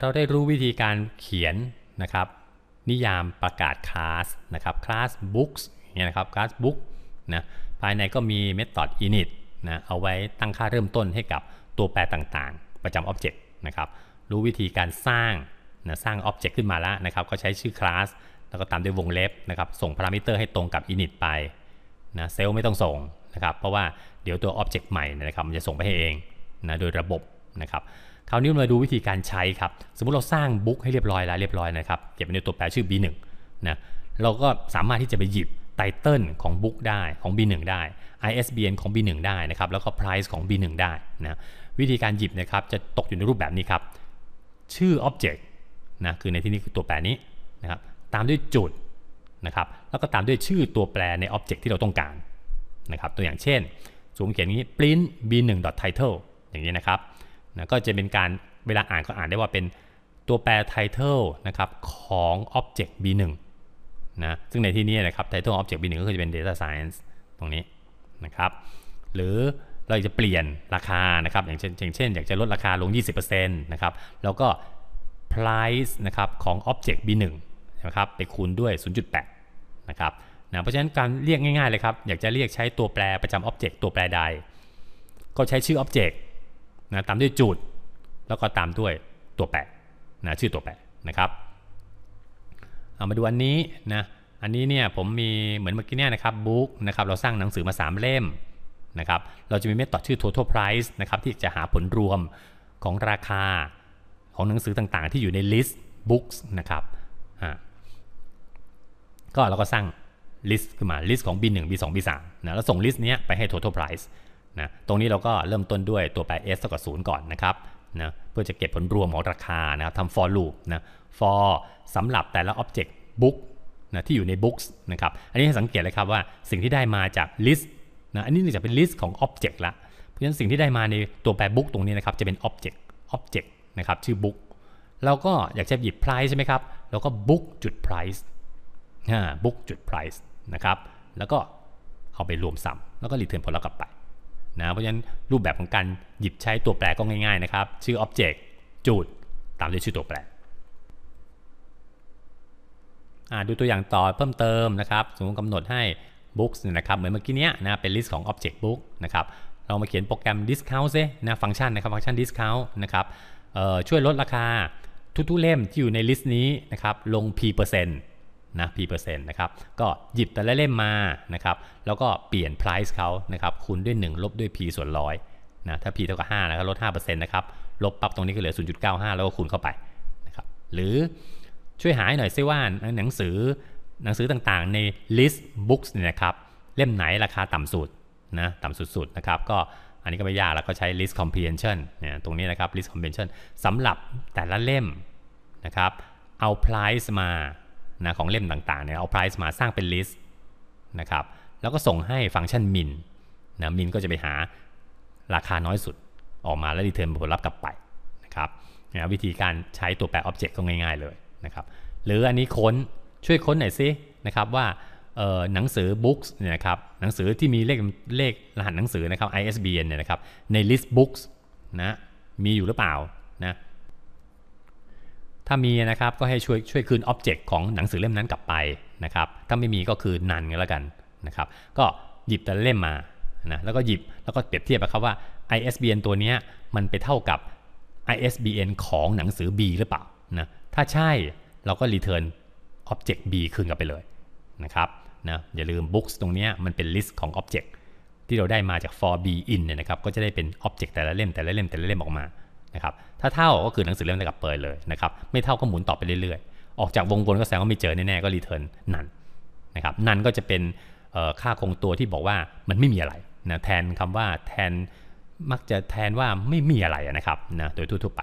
เราได้รู้วิธีการเขียนนะครับนิยามประกาศคลาสนะครับคลาสบุ๊กส์เนี่ยนะครับคลาสบุ๊กนะภายในก็มีเมธอดอินิตนะเอาไว้ตั้งค่าเริ่มต้นให้กับตัวแปรต่างๆ ประจำออบเจกต์นะครับรู้วิธีการสร้างนะสร้างออบเจกต์ขึ้นมาแล้วนะครับก็ใช้ชื่อคลาสแล้วก็ตามด้วยวงเล็บนะครับส่งพารามิเตอร์ให้ตรงกับ init ไปนะเซลล์ไม่ต้องส่งนะครับเพราะว่า เดี๋ยวตัวออบเจกต์ใหม่นะครับมันจะส่งไปให้เองนะโดยระบบนะครับคราวนี้เราดูวิธีการใช้ครับ สมมุติเราสร้างบุ๊กให้เรียบร้อยแล้วเรียบร้อยนะครับ เก็บในตัวแปรชื่อ B1 นะเราก็สามารถที่จะไปหยิบไตเติลของบุ๊กได้ของ B1 ได้ ISBN ของ B1 ได้นะครับ แล้วก็ price ของ B1 ได้นะวิธีการหยิบนะครับ จะตกอยู่ในรูปแบบนี้ครับ ชื่อ object นะคือในที่นี้คือตัวแปรนี้นะครับ ตามด้วยจุดนะครับ แล้วก็ตามด้วยชื่อตัวแปรใน object ที่เราต้องการนะครับ ตัวอย่างเช่นสูงเขียนนี้ print b1.title อย่างนี้นะครับนะก็จะเป็นการเวลาอ่านก็อ่านได้ว่าเป็นตัวแปร title นะครับของ object b1 นะซึ่งในที่นี้นะครับ title object b1 ก็คือจะเป็น data science ตรงนี้นะครับหรือเราอยากจะเปลี่ยนราคานะครับอย่างเช่นอย่างเช่นอยากจะลดราคาลง 20%นะครับแล้วก็ price นะครับของ object b1 นะครับไปคูณด้วย 0.8นะครับนะเพราะฉะนั้นการเรียกง่ายๆเลยครับ อยากจะเรียกใช้ตัวแปรประจำ object ตัวแปรใด ก็ใช้ชื่อ object นะตามด้วยจุดแล้วก็ตามด้วยตัวแปะนะชื่อตัวแปะนะครับเอามาดูอันนี้นะอันนี้เนี่ยผมมีเหมือนเมื่อกี้เนี่ยนะครับบุ๊กนะครับ เราสร้างหนังสือมา3 เล่มนะครับเราจะมีเมธอดชื่อ total price นะครับที่จะหาผลรวมของราคาของหนังสือต่างๆที่อยู่ในลิสต์บุ๊กนะครับก็เราก็สร้างลิสต์ขึ้นมาลิสต์ของ B1 B2 B3 นะแล้วส่งลิสต์นี้ไปให้ total price นะตรงนี้เราก็เริ่มต้นด้วยตัวแปร s เท่ากับ 0 ก่อนนะครับนะเพื่อจะเก็บผลรวมของราคานะครับทำ for loop นะ for สำหรับแต่ละ object book นะที่อยู่ใน books นะครับ อันนี้ให้สังเกตเลยครับว่าสิ่งที่ได้มาจาก list นะ อันนี้จะเป็น list ของ object ละเพราะฉะนั้นสิ่งที่ได้มาในตัวแปร book ตรงนี้นะครับจะเป็น object object นะครับชื่อ book เราก็อยากจะหยิบ price ใช่ไหมครับเราก็ book จุด price นะ book จุด price นะครับ แล้วก็เอาไปรวมซ้ำแล้วก็รีเทิร์นผลลัพธ์กลับไปนะเพราะฉะนั้นรูปแบบของการหยิบใช้ตัวแปรก็ง่ายๆนะครับ ชื่อ object จูดตามด้วยชื่อตัวแปรดูตัวอย่างต่อเพิ่มเติมนะครับ สมมติกำหนดให้ books นะครับเหมือนเมื่อกี้เนี้ยนะ เป็นลิสต์ของ object book นะครับ เรามาเขียนโปรแกรม discount ซินะฟังก์ชันนะครับฟังก์ชัน discount นะครับช่วยลดราคาทุกๆเล่มที่อยู่ในลิสต์นี้นะครับ ลง p เปอร์เซ็นต์นะ p เปอร์เซ็นต์นะครับ ก็หยิบแต่ละเล่มมา นะครับ แล้วก็เปลี่ยน price เขานะครับ คูณด้วย1ลบด้วย p ส่วนร้อยนะ ถ้า p เท่ากับ5นะครับลด5%นะครับ ลบปั๊บตรงนี้ก็เหลือ 0.95 แล้วก็คูณเข้าไป นะครับ หรือช่วยหาหหน่อยซิว่าหนังสือหนังสือต่างๆ ใน list books เนี่ยนะครับ เล่มไหนราคาต่ำสุด นะ ต่ำสุดๆนะครับ ก็อันนี้ก็ไม่ยาก แล้วก็ใช้ list comprehension เนี่ย ตรงนี้นะครับ list comprehension สำหรับแต่ละเล่มนะครับ เอา price มานะของเล่มต่างๆ เนี่ยเอา price มาสร้างเป็นลิสต์นะครับ แล้วก็ส่งให้ฟังก์ชัน min นะ min ก็จะไปหาราคาน้อยสุดออกมาแล้วรีเทิร์นผลลัพธ์กลับไปนะครับนะวิธีการใช้ตัวแปร object ก็ง่ายๆ เลยนะครับ หรืออันนี้ค้นช่วยค้นหน่อยสินะครับว่าหนังสือ books เนี่ยนะครับหนังสือที่มีเลขเลขรหัสหนังสือนะครับ ISBN เนี่ยนะครับใน list books นะมีอยู่หรือเปล่านะถ้ามีนะครับก็ให้ช่วยช่วยคืนอ็อบเจกต์ของหนังสือเล่มนั้นกลับไปนะครับถ้าไม่มีก็คือนันกันแล้วกันนะครับก็หยิบแต่เล่มมานะแล้วก็หยิบแล้วก็เปรียบเทียบไปครับว่า ISBN ตัวนี้มันไปเท่ากับ ISBN ของหนังสือ B หรือเปล่านะถ้าใช่เราก็รีเทร์นอ็อบเจกต์ B คืนกลับไปเลยนะครับนะอย่าลืม books ตรงนี้มันเป็นลิสต์ของออบเจกต์ที่เราได้มาจาก for B in เนี่ยนะครับก็จะได้เป็นออบเจกต์แต่ละเล่มแต่ละเล่มแต่ละเล่มออกมาะครับถ้าเท่าก็คือหนังสือเล่มเี่กับเปิดเลยนะครับ ไม่เท่าก็หมุนต่อไปเรื่อยๆ ออกจากวงกลมก็แสดงว่าไม่เจอแน่ๆ ก็รีเทิร์นนันนะครับนันก็จะเป็นค่าคงตัวที่บอกว่ามันไม่มีอะไรนะแทนคำว่าแทนมักจะแทนว่าไม่มีอะไรนะครับนะโดยทั่วๆไป